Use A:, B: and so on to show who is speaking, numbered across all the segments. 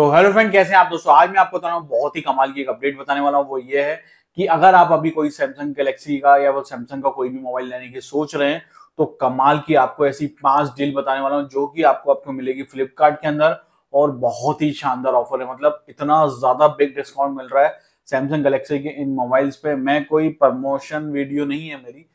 A: तो hello friend कैसे हैं आप दोस्तों आज मैं आपको बता रहा हूँ बहुत ही कमाल की एक अपडेट बताने वाला हूँ वो ये है कि अगर आप अभी कोई सैमसंग गैलेक्सी का या वो सैमसंग का कोई भी मोबाइल लेने की सोच रहे हैं तो कमाल की आपको ऐसी पांच डील बताने वाला हूँ जो कि आपको आपको मिलेगी फ्लिपकार्ट के अंदर और बहुत ही शानदार ऑफर है मतलब इतना ज्यादा बिग डिस्काउंट मिल रहा है सैमसंग गैलेक्सी के इन मोबाइल्स पे मैं कोई प्रमोशन वीडियो नहीं है मेरी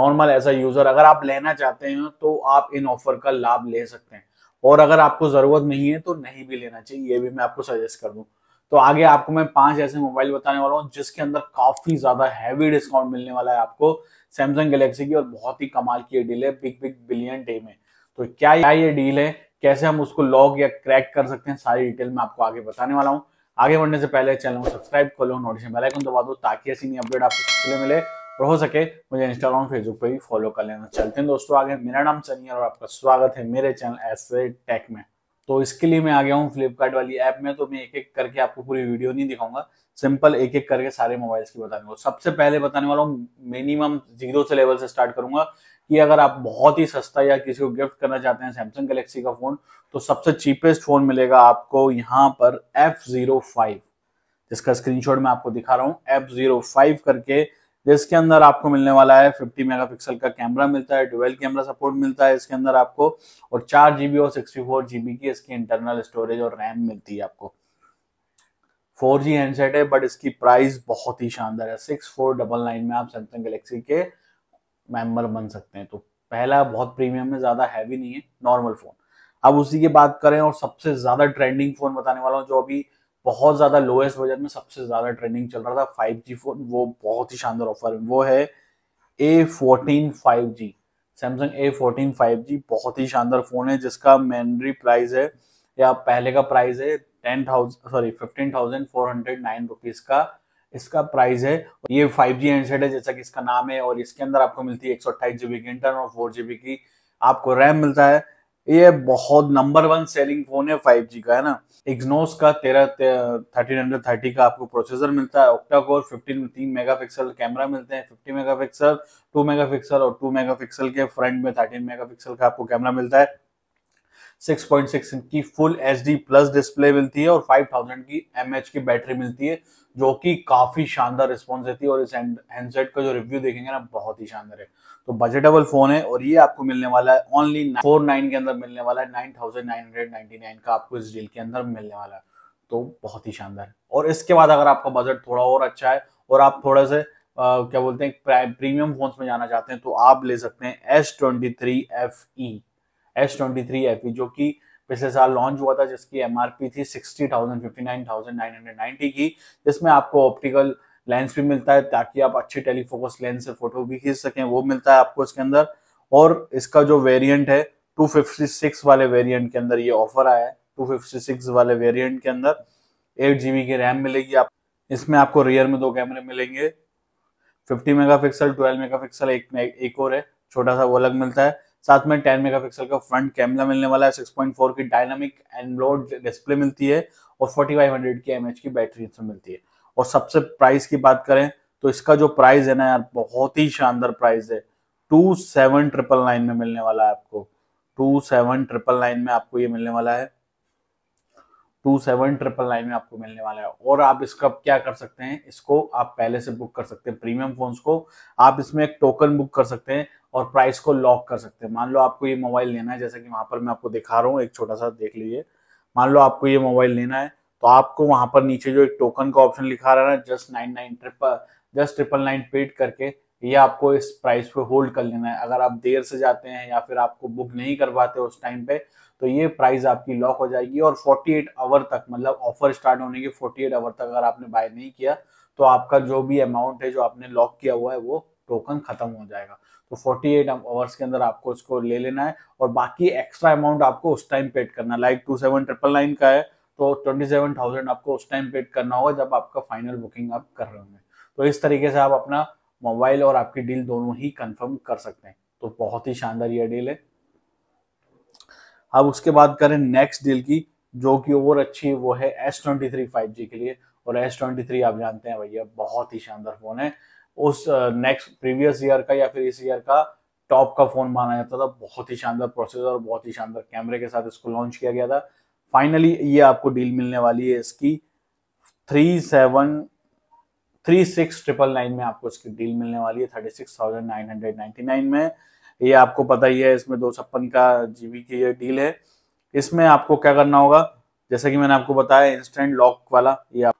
A: नॉर्मल एज अ यूजर अगर आप लेना चाहते हैं तो आप इन ऑफर का लाभ ले सकते हैं और अगर आपको ज़रूरत नहीं है तो नहीं भी लेना चाहिए ये भी मैं आपको सजेस्ट कर दूँ तो आगे आपको मैं पांच ऐसे मोबाइल बताने वाला हूँ जिसके अंदर काफ़ी ज़्यादा हैवी डिस्काउंट मिलने वाला है आपको सैमसंग गैलेक्सी की और बहुत ही कमाल की डील है बिग बिग बिलियन डे में तो क्या क्या ये डील है कैसे हम उसको लॉक या क्रैक कर सकते हैं सारी डिटेल मैं आपको आगे बताने वाला हूँ आगे बढ़ने से पहले चैनल को सब्सक्राइब लो नोटिफिकेशन बेल आइकन दबा दो ताकि ऐसी नई अपडेट आपको मिले और हो सके मुझे इंस्टाग्राम फेसबुक पे भी फॉलो कर लेना चलते हैं दोस्तों आगे मेरा नाम सनी और आपका स्वागत है मेरे चैनल एसे टेक में तो इसके लिए मैं आ गया हूँ फ्लिपकार्ट वाली ऐप में तो मैं एक एक करके आपको पूरी वीडियो नहीं दिखाऊंगा सिंपल एक एक करके सारे मोबाइल्स की बताने को सबसे पहले बताने वाला हूँ मिनिमम जीरो से लेवल से स्टार्ट करूंगा कि अगर आप बहुत ही सस्ता या किसी को गिफ्ट करना चाहते हैं सैमसंग गैलेक्सी का फोन तो सबसे चीपेस्ट फोन मिलेगा आपको यहाँ पर एफ जीरो फाइव जिसका स्क्रीनशॉट मैं आपको दिखा रहा हूँ एफ जीरो फाइव करके जिसके अंदर आपको मिलने वाला है फिफ्टी मेगा का कैमरा मिलता है ट्वेल्व कैमरा सपोर्ट मिलता है इसके अंदर आपको और चार जीबी और सिक्सटी फोर जीबी की इसकी इंटरनल स्टोरेज और रैम मिलती है आपको 4G जी हैंडसेट है बट इसकी प्राइस बहुत ही शानदार है सिक्स फोर डबल नाइन में आप सैमसंग गलेक्सी के मेंबर बन सकते हैं तो पहला बहुत प्रीमियम है ज़्यादा हैवी नहीं है नॉर्मल फ़ोन अब उसी की बात करें और सबसे ज़्यादा ट्रेंडिंग फ़ोन बताने वाला हूँ जो अभी बहुत ज़्यादा लोएस्ट बजट में सबसे ज़्यादा ट्रेंडिंग चल रहा था फाइव जी फोन वो बहुत ही शानदार ऑफर है वो है A fourteen five G Samsung A fourteen five G बहुत ही शानदार फ़ोन है जिसका मैंडरी प्राइस है या पहले का प्राइस है ten thousand sorry fifteen thousand four hundred nine rupees का इसका प्राइस है ये फाइव जी हैंडसेट है जैसा कि इसका नाम है और इसके अंदर आपको मिलती है एक सौ अट्ठाईस जीबी की इंटरनल और फोर जीबी की आपको रैम मिलता है ये बहुत नंबर वन सेलिंग फोन है फाइव जी का है ना इग्नोस का तेरह थर्टीन हंड्रेड थर्टी का आपको प्रोसेसर मिलता है ऑक्टा कोर फिफ्टीन तीन मेगा पिक्सल कैमरा मिलते हैं fifty mega pixel two mega pixel और टू मेगा पिक्सल के फ्रंट में थर्टीन मेगा पिक्सल का आपको कैमरा मिलता है 6.6 की full H D plus display मिलती है और 5000 की एम की बैटरी मिलती है जो कि काफी शानदार रिस्पॉन्स देती है और इस हैंडसेट का जो रिव्यू देखेंगे ना बहुत ही शानदार है तो बजटेबल फोन है और ये आपको मिलने वाला है ओनली फोर नाइन के अंदर मिलने वाला है nine thousand nine hundred ninety nine का आपको इस डील के अंदर मिलने वाला है तो बहुत ही शानदार और इसके बाद अगर आपका बजट थोड़ा और अच्छा है और आप थोड़े से Uh, क्या बोलते हैं प्रीमियम फोन्स में जाना चाहते हैं तो आप ले सकते हैं S twenty three F E S twenty three F जो कि पिछले साल लॉन्च हुआ था जिसकी एम आर पी थी sixty thousand fifty nine thousand nine hundred ninety की जिसमें आपको ऑप्टिकल लेंस भी मिलता है ताकि आप अच्छे टेलीफोकस लेंस से फोटो भी खींच सकें वो मिलता है आपको इसके अंदर और इसका जो वेरियंट है टू फिफ्टी सिक्स वाले वेरियंट के अंदर ये ऑफर आया है टू फिफ्टी सिक्स वाले वेरियंट के अंदर एट जी बी की रैम मिलेगी आप इसमें आपको रियर में दो कैमरे मिलेंगे fifty mega pixel twelve mega एक एक और है छोटा सा वो अलग मिलता है साथ में मेगा मेगापिक्सल का फ्रंट कैमरा मिलने वाला है फोर की डायनामिक एंड्रॉइड डिस्प्ले मिलती है और फोर्टी फाइव हंड्रेड की एमएच की बैटरी इसमें मिलती है और सबसे प्राइस की बात करें तो इसका जो प्राइस है ना यार बहुत ही शानदार प्राइस है टू सेवन ट्रिपल नाइन में मिलने वाला है आपको टू सेवन ट्रिपल नाइन में आपको ये मिलने वाला है टू सेवन ट्रिपल नाइन में आपको मिलने वाला है और आप इसका क्या कर सकते हैं इसको आप पहले से बुक कर सकते हैं प्रीमियम फोन्स को आप इसमें एक टोकन बुक कर सकते हैं और प्राइस को लॉक कर सकते हैं मान लो आपको ये मोबाइल लेना है जैसा कि वहाँ पर मैं आपको दिखा रहा हूँ एक छोटा सा देख लीजिए मान लो आपको ये मोबाइल लेना है तो आपको वहाँ पर नीचे जो एक टोकन का ऑप्शन लिखा रहा है ना just nine nine triple just triple nine paid करके ये आपको इस प्राइस पे होल्ड कर लेना है अगर आप देर से जाते हैं या फिर आपको बुक नहीं कर पाते उस टाइम पे तो ये प्राइस आपकी लॉक हो जाएगी और 48 आवर तक मतलब ऑफर स्टार्ट होने के 48 आवर तक अगर आपने बाय नहीं किया तो आपका जो भी अमाउंट है जो आपने लॉक किया हुआ है वो टोकन खत्म हो जाएगा तो 48 एट आवर्स के अंदर आपको इसको ले लेना है और बाकी एक्स्ट्रा अमाउंट आपको उस टाइम पेड करना like two seven triple nine का है तो 27,000 आपको उस टाइम पेड करना होगा जब आपका फाइनल बुकिंग आप कर रहे होंगे तो इस तरीके से आप अपना मोबाइल और आपकी डील दोनों ही कंफर्म कर सकते हैं तो बहुत ही शानदार यह डील है अब उसके बाद करें नेक्स्ट डील की जो कि और अच्छी वो है एस ट्वेंटी के लिए और एस ट्वेंटी आप जानते हैं भैया बहुत ही शानदार फोन है उस नेक्स्ट प्रीवियस ईयर का या फिर इस ईयर का टॉप का फोन माना जाता था बहुत ही शानदार प्रोसेसर और बहुत ही शानदार कैमरे के साथ इसको लॉन्च किया गया था फाइनली ये आपको डील मिलने वाली है इसकी three seven three six triple nine में आपको इसकी डील मिलने वाली है thirty six thousand nine hundred ninety nine में ये आपको पता ही है इसमें दो छप्पन का जीबी की ये डील है इसमें आपको क्या करना होगा जैसा कि मैंने आपको बताया इंस्टेंट लॉक वाला ये आप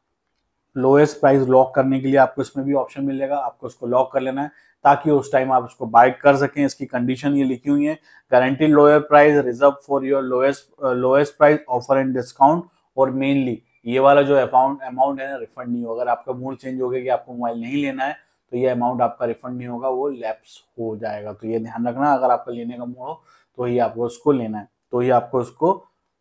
A: लोएस्ट प्राइस लॉक करने के लिए आपको इसमें भी ऑप्शन मिलेगा आपको उसको लॉक कर लेना है ताकि उस टाइम आप उसको बाय कर सकें इसकी कंडीशन ये लिखी हुई है guarantee lower price reserve for your lowest lowest price offer and discount और मेनली ये वाला जो अमाउंट अमाउंट है ना रिफंड नहीं होगा अगर आपका मूड चेंज हो गया कि आपको मोबाइल नहीं लेना है तो ये अमाउंट आपका रिफंड नहीं होगा वो लैप्स हो जाएगा तो ये ध्यान रखना अगर आपका लेने का मूड हो तो ही आपको उसको लेना है तो ही आपको उसको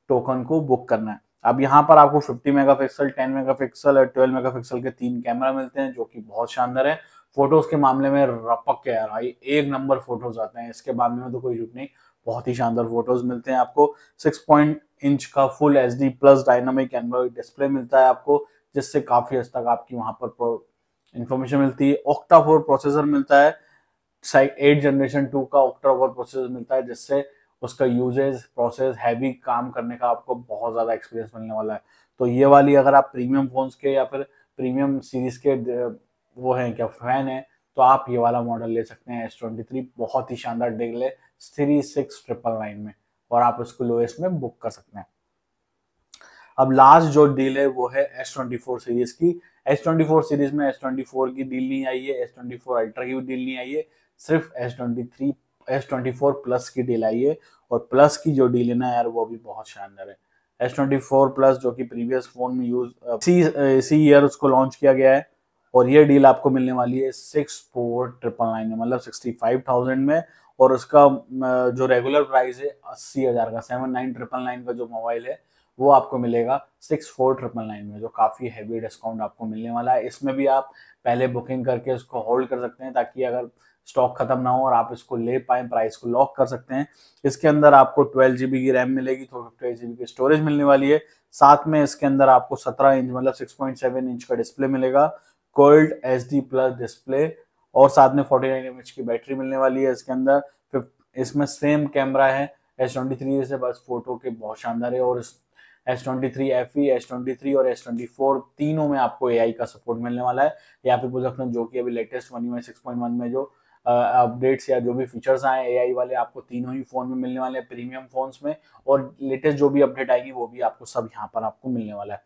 A: टोकन को बुक करना है अब यहाँ पर आपको 50 मेगापिक्सल 10 मेगापिक्सल और 12 मेगापिक्सल के तीन कैमरा मिलते हैं जो कि बहुत शानदार है फोटोज के मामले में रपक के यार भाई एक नंबर फोटोज आते हैं इसके मामले में तो कोई झूठ नहीं बहुत ही शानदार फोटोज मिलते हैं आपको 6. इंच का full H plus dynamic android display मिलता है आपको जिससे काफी हद तक आपकी वहां पर इंफॉर्मेशन मिलती है ऑक्टा फोर प्रोसेसर मिलता है एट जनरेशन टू का ऑक्टा फोर प्रोसेसर मिलता है जिससे उसका यूजेज प्रोसेस हैवी काम करने का आपको बहुत ज़्यादा एक्सपीरियंस मिलने वाला है तो ये वाली अगर आप प्रीमियम फ़ोन्स के या फिर प्रीमियम सीरीज़ के वो हैं क्या फ़ैन हैं तो आप ये वाला मॉडल ले सकते हैं एस ट्वेंटी थ्री बहुत ही शानदार डील है थ्री सिक्स ट्रिपल नाइन में और आप उसको लोएस्ट में बुक कर सकते हैं अब लास्ट जो डील है वो है एस ट्वेंटी फोर सीरीज की एस ट्वेंटी फोर सीरीज में एस ट्वेंटी फोर की डील नहीं आई है एस ट्वेंटी फोर अल्ट्रा की भी डील नहीं आई है सिर्फ S twenty three S twenty four plus की डील आई है और प्लस की जो डील है ना यार वो भी बहुत शानदार है एस ट्वेंटी फोर प्लस जो कि प्रीवियस फोन में यूज इसी ईयर उसको लॉन्च किया गया है और ये डील आपको मिलने वाली है सिक्स फोर ट्रिपल नाइन में मतलब सिक्सटी फाइव थाउजेंड में और उसका जो रेगुलर प्राइस है अस्सी हज़ार का सेवन नाइन ट्रिपल नाइन का जो मोबाइल है वो आपको मिलेगा सिक्स फोर ट्रिपल नाइन में जो काफ़ी हैवी डिस्काउंट आपको मिलने वाला है इसमें भी आप पहले बुकिंग करके उसको होल्ड कर सकते हैं ताकि अगर स्टॉक खत्म ना हो और आप इसको ले पाए प्राइस को लॉक कर सकते हैं इसके अंदर आपको ट्वेल्व जीबी की रैम मिलेगी तो फिफ्टी एट जीबी की स्टोरेज मिलने वाली है साथ में इसके अंदर आपको सत्रह इंच मतलब सिक्स पॉइंट सेवन इंच का डिस्प्ले मिलेगा cold H D plus display और साथ में फोर्टी नाइन एम एच की बैटरी मिलने वाली है इसके अंदर इसमें सेम कैमरा है एस ट्वेंटी थ्री से बस फोटो के बहुत शानदार है और S twenty three F E S twenty three और एस ट्वेंटी फोर तीनों में आपको ए आई का सपोर्ट मिलने वाला है या फिर बोल सकते हैं जो कि अभी latest one U six point one में जो अपडेट्स या जो भी फीचर्स आए एआई वाले आपको तीनों ही फ़ोन में मिलने वाले हैं प्रीमियम फ़ोन्स में और लेटेस्ट जो भी अपडेट आएगी वो भी आपको सब यहाँ पर आपको मिलने वाला है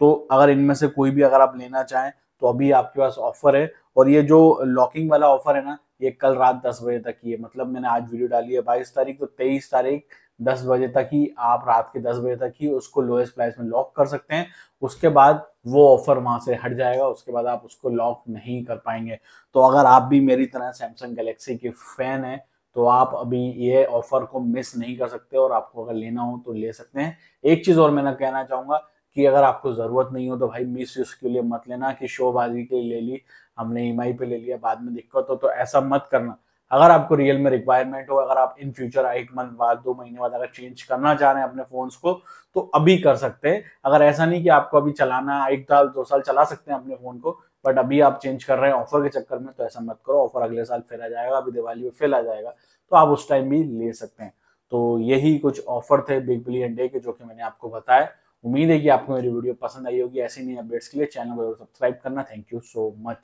A: तो अगर इनमें से कोई भी अगर आप लेना चाहें तो अभी आपके पास ऑफर है और ये जो लॉकिंग वाला ऑफर है ना ये कल रात दस बजे तक ही है मतलब मैंने आज वीडियो डाली है बाईस तारीख तो तेईस तारीख दस बजे तक ही आप रात के दस बजे तक ही उसको लोएस्ट प्राइस में लॉक कर सकते हैं उसके बाद वो ऑफर वहां से हट जाएगा उसके बाद आप उसको लॉक नहीं कर पाएंगे तो अगर आप भी मेरी तरह सैमसंग गैलेक्सी के फैन हैं तो आप अभी ये ऑफर को मिस नहीं कर सकते और आपको अगर लेना हो तो ले सकते हैं एक चीज़ और मैं कहना चाहूँगा कि अगर आपको ज़रूरत नहीं हो तो भाई मिस उसके लिए मत लेना कि शोबाजी के लिए ले ली हमने ई e पे ले लिया बाद में दिक्कत हो तो ऐसा मत करना अगर आपको रियल में रिक्वायरमेंट हो अगर आप इन फ्यूचर एक मंथ बाद दो महीने बाद अगर चेंज करना चाह रहे हैं अपने फोन्स को तो अभी कर सकते हैं अगर ऐसा नहीं कि आपको अभी चलाना एक साल दो साल चला सकते हैं अपने फोन को बट अभी आप चेंज कर रहे हैं ऑफर के चक्कर में तो ऐसा मत करो ऑफर अगले साल फिर आ जाएगा अभी दिवाली में फिर आ जाएगा तो आप उस टाइम भी ले सकते हैं तो यही कुछ ऑफर थे बिग बिलियन डे के जो कि मैंने आपको बताया उम्मीद है कि आपको मेरी वीडियो पसंद आई होगी ऐसी नई अपडेट्स के लिए चैनल को सब्सक्राइब करना थैंक यू सो मच